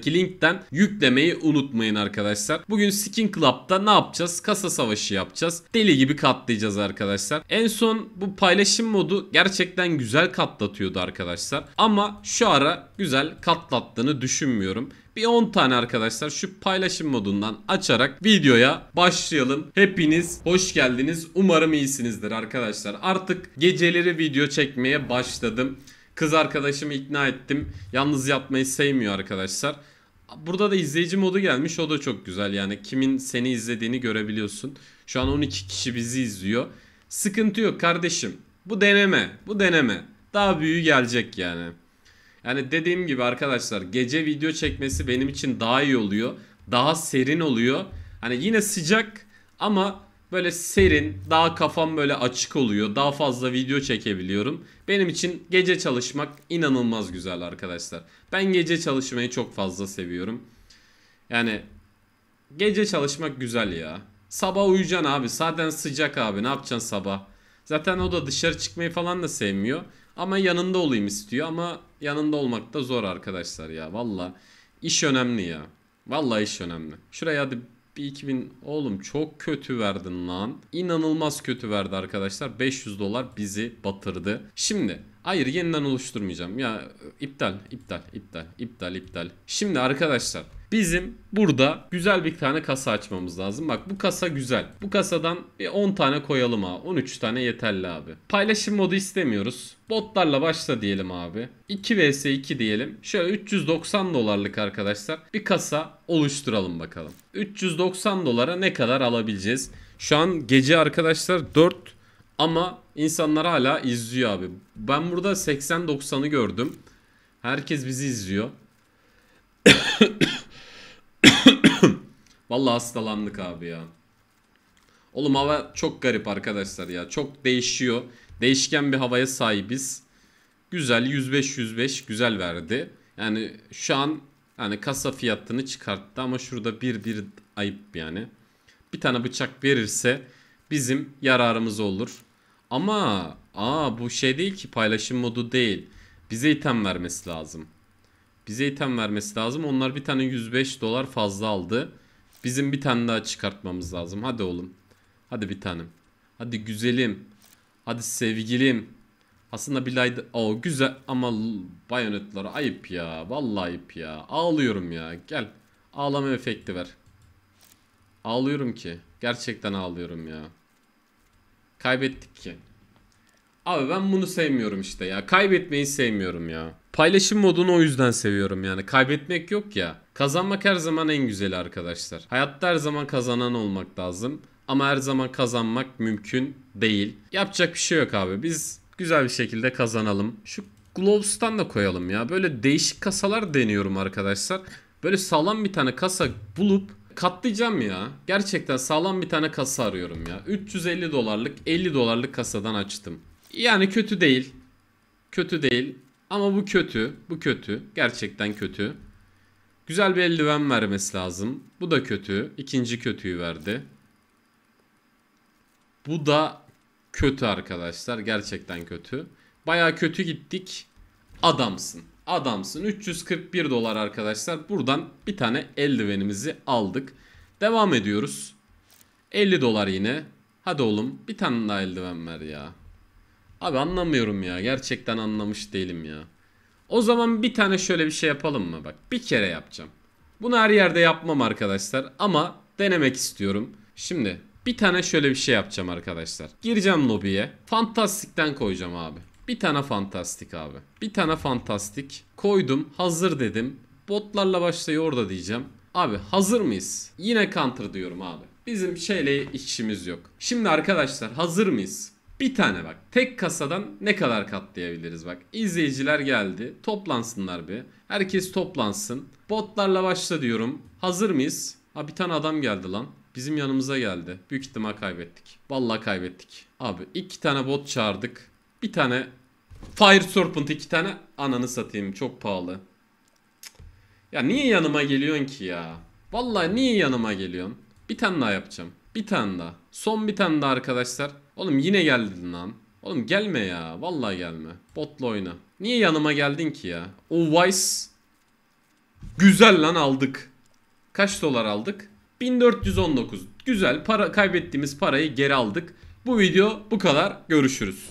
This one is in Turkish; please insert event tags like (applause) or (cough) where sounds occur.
altındaki linkten yüklemeyi unutmayın arkadaşlar. Bugün Skin Club'da ne yapacağız? Kasa savaşı yapacağız. Deli gibi katlayacağız arkadaşlar. En son bu paylaşım modu gerçekten güzel katlatıyordu arkadaşlar. Ama şu ara güzel katlattığını düşünmüyorum. Bir 10 tane arkadaşlar şu paylaşım modundan açarak videoya başlayalım. Hepiniz hoş geldiniz. Umarım iyisinizdir arkadaşlar. Artık geceleri video çekmeye başladım. Kız arkadaşımı ikna ettim. Yalnız yapmayı sevmiyor arkadaşlar. Burada da izleyici modu gelmiş. O da çok güzel. Yani kimin seni izlediğini görebiliyorsun. Şu an 12 kişi bizi izliyor. Sıkıntı yok kardeşim. Bu deneme. Bu deneme. Daha büyüğü gelecek yani. Yani dediğim gibi arkadaşlar gece video çekmesi benim için daha iyi oluyor. Daha serin oluyor. Hani yine sıcak ama Böyle serin, daha kafam böyle açık oluyor. Daha fazla video çekebiliyorum. Benim için gece çalışmak inanılmaz güzel arkadaşlar. Ben gece çalışmayı çok fazla seviyorum. Yani gece çalışmak güzel ya. Sabah uyuyacaksın abi. Zaten sıcak abi. Ne yapacaksın sabah? Zaten o da dışarı çıkmayı falan da sevmiyor. Ama yanında olayım istiyor ama yanında olmak da zor arkadaşlar ya. Valla iş önemli ya. Valla iş önemli. Şuraya hadi bir 2000 oğlum çok kötü verdin lan. İnanılmaz kötü verdi arkadaşlar. 500 dolar bizi batırdı. Şimdi hayır yeniden oluşturmayacağım. Ya iptal, iptal, iptal, iptal, iptal. Şimdi arkadaşlar Bizim burada güzel bir tane kasa açmamız lazım. Bak bu kasa güzel. Bu kasadan 10 tane koyalım ha. 13 tane yeterli abi. Paylaşım modu istemiyoruz. Botlarla başla diyelim abi. 2 vs 2 diyelim. Şöyle 390 dolarlık arkadaşlar bir kasa oluşturalım bakalım. 390 dolara ne kadar alabileceğiz? Şu an gece arkadaşlar 4 ama insanlar hala izliyor abi. Ben burada 80-90'ı gördüm. Herkes bizi izliyor. (coughs) Vallahi hastalandık abi ya. Oğlum hava çok garip arkadaşlar ya. Çok değişiyor. Değişken bir havaya sahibiz. Güzel 105-105 güzel verdi. Yani şu an yani kasa fiyatını çıkarttı ama şurada bir bir ayıp yani. Bir tane bıçak verirse bizim yararımız olur. Ama aa bu şey değil ki paylaşım modu değil. Bize item vermesi lazım. Bize item vermesi lazım. Onlar bir tane 105 dolar fazla aldı. Bizim bir tane daha çıkartmamız lazım. Hadi oğlum. Hadi bir tanem. Hadi güzelim. Hadi sevgilim. Aslında bir layda... Oo güzel ama bayonetler ayıp ya. Vallahi ayıp ya. Ağlıyorum ya. Gel. Ağlama efekti ver. Ağlıyorum ki. Gerçekten ağlıyorum ya. Kaybettik ki. Abi ben bunu sevmiyorum işte ya. Kaybetmeyi sevmiyorum ya. Paylaşım modunu o yüzden seviyorum yani. Kaybetmek yok ya. Kazanmak her zaman en güzeli arkadaşlar. Hayatta her zaman kazanan olmak lazım. Ama her zaman kazanmak mümkün değil. Yapacak bir şey yok abi. Biz güzel bir şekilde kazanalım. Şu Gloves'tan da koyalım ya. Böyle değişik kasalar deniyorum arkadaşlar. Böyle sağlam bir tane kasa bulup katlayacağım ya. Gerçekten sağlam bir tane kasa arıyorum ya. 350 dolarlık 50 dolarlık kasadan açtım. Yani kötü değil. Kötü değil. Ama bu kötü. Bu kötü. Gerçekten kötü. Güzel bir eldiven vermesi lazım. Bu da kötü. İkinci kötüyü verdi. Bu da kötü arkadaşlar. Gerçekten kötü. Baya kötü gittik. Adamsın. Adamsın. 341 dolar arkadaşlar. Buradan bir tane eldivenimizi aldık. Devam ediyoruz. 50 dolar yine. Hadi oğlum bir tane daha eldiven ver ya. Abi anlamıyorum ya. Gerçekten anlamış değilim ya. O zaman bir tane şöyle bir şey yapalım mı? Bak bir kere yapacağım. Bunu her yerde yapmam arkadaşlar ama denemek istiyorum. Şimdi bir tane şöyle bir şey yapacağım arkadaşlar. Gireceğim lobiye. Fantastik'ten koyacağım abi. Bir tane fantastik abi. Bir tane fantastik. Koydum. Hazır dedim. Botlarla başlıyor orada diyeceğim. Abi hazır mıyız? Yine counter diyorum abi. Bizim şeyle işimiz yok. Şimdi arkadaşlar hazır mıyız? Bir tane bak. Tek kasadan ne kadar katlayabiliriz bak. İzleyiciler geldi. Toplansınlar bir. Herkes toplansın. Botlarla başla diyorum. Hazır mıyız? Ha bir tane adam geldi lan. Bizim yanımıza geldi. Büyük ihtimal kaybettik. Vallahi kaybettik. Abi iki tane bot çağırdık. Bir tane Fire Serpent iki tane. Ananı satayım çok pahalı. Ya niye yanıma geliyorsun ki ya? Vallahi niye yanıma geliyorsun? Bir tane daha yapacağım. Bir tane daha. Son bir tane daha arkadaşlar. Oğlum yine geldin lan. Oğlum gelme ya. Vallahi gelme. Botla oyna. Niye yanıma geldin ki ya? O Vice. Güzel lan aldık. Kaç dolar aldık? 1419. Güzel. Para, kaybettiğimiz parayı geri aldık. Bu video bu kadar. Görüşürüz.